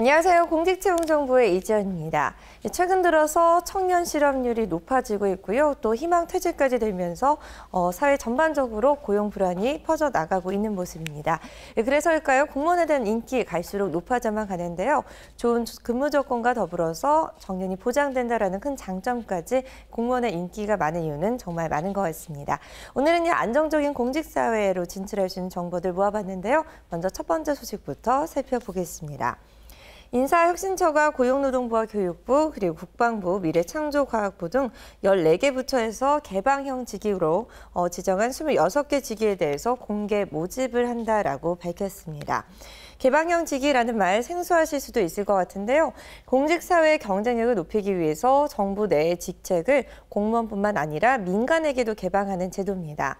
안녕하세요. 공직채용정보의 이지연입니다. 예, 최근 들어서 청년 실업률이 높아지고 있고요. 또 희망 퇴직까지 되면서 어, 사회 전반적으로 고용 불안이 퍼져나가고 있는 모습입니다. 예, 그래서일까요? 공무원에 대한 인기 갈수록 높아져만 가는데요. 좋은 근무 조건과 더불어서 정년이 보장된다라는 큰 장점까지 공무원의 인기가 많은 이유는 정말 많은 것 같습니다. 오늘은 안정적인 공직사회로 진출할 수 있는 정보들 모아봤는데요. 먼저 첫 번째 소식부터 살펴보겠습니다. 인사혁신처가 고용노동부와 교육부 그리고 국방부, 미래창조과학부 등 14개 부처에서 개방형 직위로 어, 지정한 26개 직위에 대해서 공개 모집을 한다라고 밝혔습니다. 개방형 직위라는 말 생소하실 수도 있을 것 같은데요. 공직사회의 경쟁력을 높이기 위해서 정부 내의 직책을 공무원뿐만 아니라 민간에게도 개방하는 제도입니다.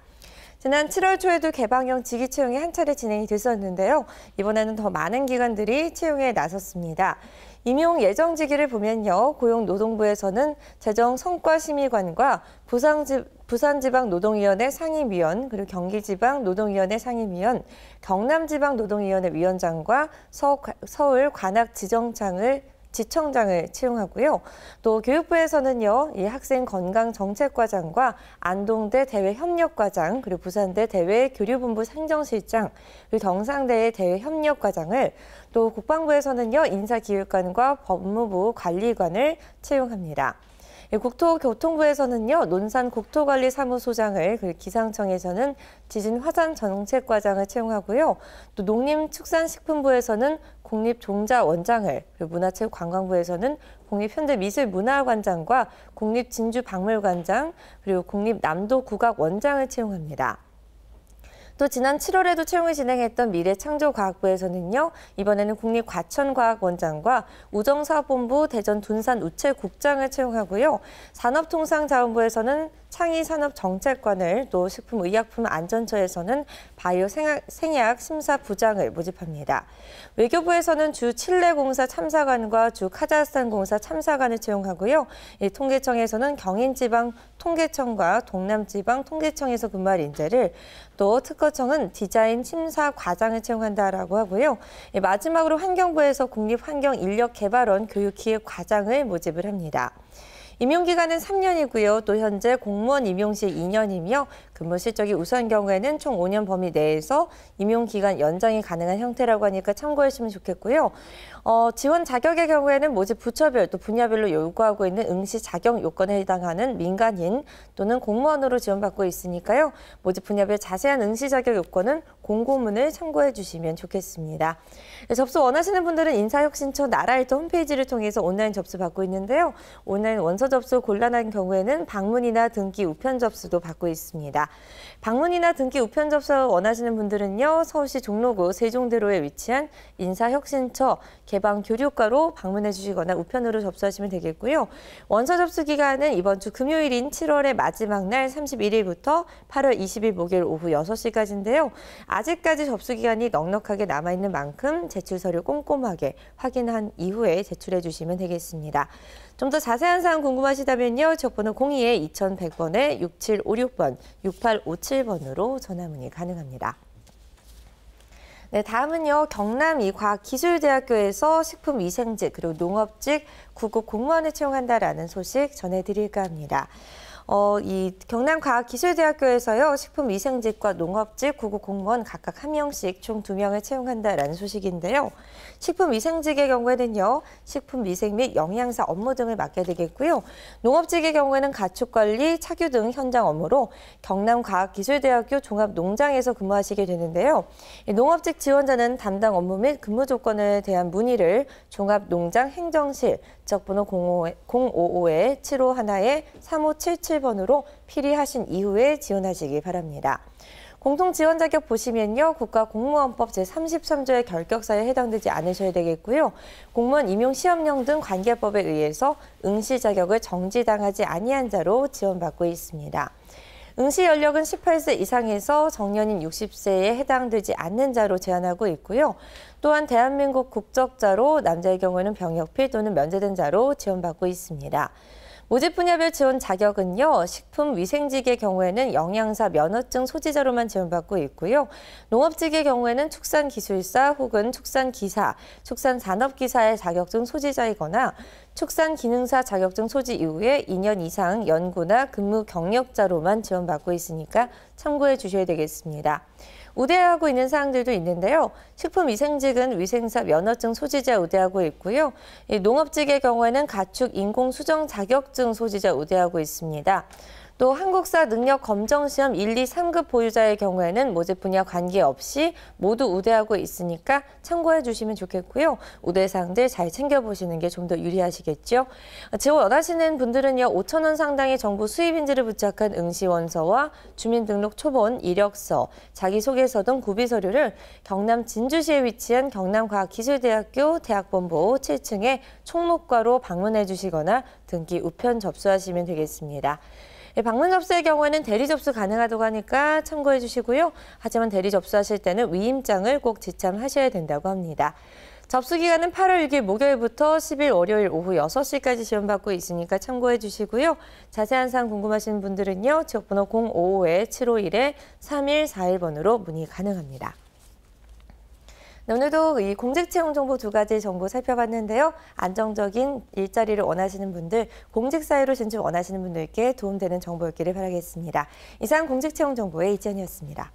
지난 7월 초에도 개방형 직위 채용이 한 차례 진행이 됐었는데요. 이번에는 더 많은 기관들이 채용에 나섰습니다. 임용 예정 지기를 보면요. 고용노동부에서는 재정성과심의관과 부상지, 부산지방노동위원회 상임위원, 그리고 경기지방노동위원회 상임위원, 경남지방노동위원회 위원장과 서, 서울 관악지정장을 지청장을 채용하고요. 또 교육부에서는요, 이 학생 건강 정책과장과 안동대 대외 협력과장 그리고 부산대 대외 교류본부 상정실장 그리고 경상대의 대외 협력과장을 또 국방부에서는요 인사기획관과 법무부 관리관을 채용합니다. 예, 국토교통부에서는요 논산 국토관리사무소장을 그리고 기상청에서는 지진 화산 정책과장을 채용하고요 또 농림축산식품부에서는 국립종자원장을 그리고 문화체육관광부에서는 국립현대미술문화관장과 국립진주박물관장 그리고 국립남도국악원장을 채용합니다. 또 지난 7월에도 채용을 진행했던 미래창조과학부에서는요. 이번에는 국립과천과학원장과 우정사업본부 대전 둔산 우체국장을 채용하고요. 산업통상자원부에서는 창의산업정책관을 또 식품의약품안전처에서는 바이오 생약 심사부장을 모집합니다. 외교부에서는 주 칠레 공사 참사관과 주 카자흐스탄 공사 참사관을 채용하고요. 이 통계청에서는 경인지방 통계청과 동남지방 통계청에서 근무할 인재를 또 특허 특허청은 디자인 심사 과장을 채용한다라고 하고요. 예, 마지막으로 환경부에서 국립환경인력개발원 교육기획과장을 모집을 합니다. 임용기간은 3년이고요. 또 현재 공무원 임용 시 2년이며 근무 실적이 우수한 경우에는 총 5년 범위 내에서 임용 기간 연장이 가능한 형태라고 하니까 참고하시면 좋겠고요. 어, 지원 자격의 경우에는 모집 부처별 또 분야별로 요구하고 있는 응시 자격 요건에 해당하는 민간인 또는 공무원으로 지원받고 있으니까요. 모집 분야별 자세한 응시 자격 요건은 공고문을 참고해 주시면 좋겠습니다. 네, 접수 원하시는 분들은 인사혁신처 나라일터 홈페이지를 통해서 온라인 접수 받고 있는데요. 온라인 원서 접수 곤란한 경우에는 방문이나 등기 우편 접수도 받고 있습니다. 방문이나 등기 우편 접수 원하시는 분들은요. 서울시 종로구 세종대로에 위치한 인사혁신처 개방교류과로 방문해 주시거나 우편으로 접수하시면 되겠고요. 원서 접수 기간은 이번 주 금요일인 7월의 마지막 날 31일부터 8월 20일 목요일 오후 6시까지인데요. 아직까지 접수 기간이 넉넉하게 남아있는 만큼 제출 서류 꼼꼼하게 확인한 이후에 제출해 주시면 되겠습니다. 좀 더 자세한 사항 궁금하시다면요. 적번호 02-2100번에 6756번, 6 6857번으로 전화 문의 가능합니다. 네, 다음은요. 경남 이과기술대학교에서 식품위생직 그리고 농업직 구급 공무원을 채용한다라는 소식 전해드릴까 합니다. 어, 이 경남과학기술대학교에서요 식품위생직과 농업직 구급 공무원 각각 한 명씩 총 두 명을 채용한다라는 소식인데요. 식품위생직의 경우에는요 식품위생 및 영양사 업무 등을 맡게 되겠고요. 농업직의 경우에는 가축관리, 차유등 현장 업무로 경남과학기술대학교 종합농장에서 근무하시게 되는데요. 이 농업직 지원자는 담당 업무 및 근무 조건에 대한 문의를 종합농장 행정실 지적번호 055에 751에 3577번으로 필요하신 이후에 지원하시기 바랍니다. 공통 지원 자격 보시면요. 국가공무원법 제33조의 결격사유에 해당되지 않으셔야 되겠고요. 공무원 임용 시험령 등 관계법에 의해서 응시 자격을 정지당하지 아니한 자로 지원받고 있습니다. 응시 연령은 18세 이상에서 정년인 60세에 해당되지 않는 자로 제한하고 있고요. 또한 대한민국 국적자로 남자의 경우에는 병역필 또는 면제된 자로 지원받고 있습니다. 모집 분야별 지원 자격은요. 식품위생직의 경우에는 영양사 면허증 소지자로만 지원받고 있고요. 농업직의 경우에는 축산기술사 혹은 축산기사, 축산산업기사의 자격증 소지자이거나 축산기능사 자격증 소지 이후에 2년 이상 연구나 근무 경력자로만 지원받고 있으니까 참고해 주셔야 되겠습니다. 우대하고 있는 사항들도 있는데요. 식품위생직은 위생사 면허증 소지자 우대하고 있고요. 농업직의 경우에는 가축 인공수정 자격증 소지자 우대하고 있습니다. 또 한국사 능력 검정 시험 1, 2, 3급 보유자의 경우에는 모집 분야 관계없이 모두 우대하고 있으니까 참고해 주시면 좋겠고요. 우대사항들 잘 챙겨 보시는 게 좀 더 유리하시겠죠. 지원 원하시는 분들은요. 5천 원 상당의 정부 수입인지를 부착한 응시원서와 주민등록 초본, 이력서, 자기소개서 등 구비 서류를 경남 진주시에 위치한 경남과학기술대학교 대학본부 7층의 총목과로 방문해 주시거나 등기 우편 접수하시면 되겠습니다. 예, 방문 접수의 경우에는 대리 접수 가능하다고 하니까 참고해 주시고요. 하지만 대리 접수하실 때는 위임장을 꼭 지참하셔야 된다고 합니다. 접수 기간은 8월 6일 목요일부터 10일 월요일 오후 6시까지 지원받고 있으니까 참고해 주시고요. 자세한 사항 궁금하신 분들은요. 지역번호 055-751-3141번으로 문의 가능합니다. 네, 오늘도 이 공직채용 정보 두 가지 정보 살펴봤는데요. 안정적인 일자리를 원하시는 분들, 공직사회로 진출 원하시는 분들께 도움되는 정보였기를 바라겠습니다. 이상 공직채용 정보의 이지연이었습니다.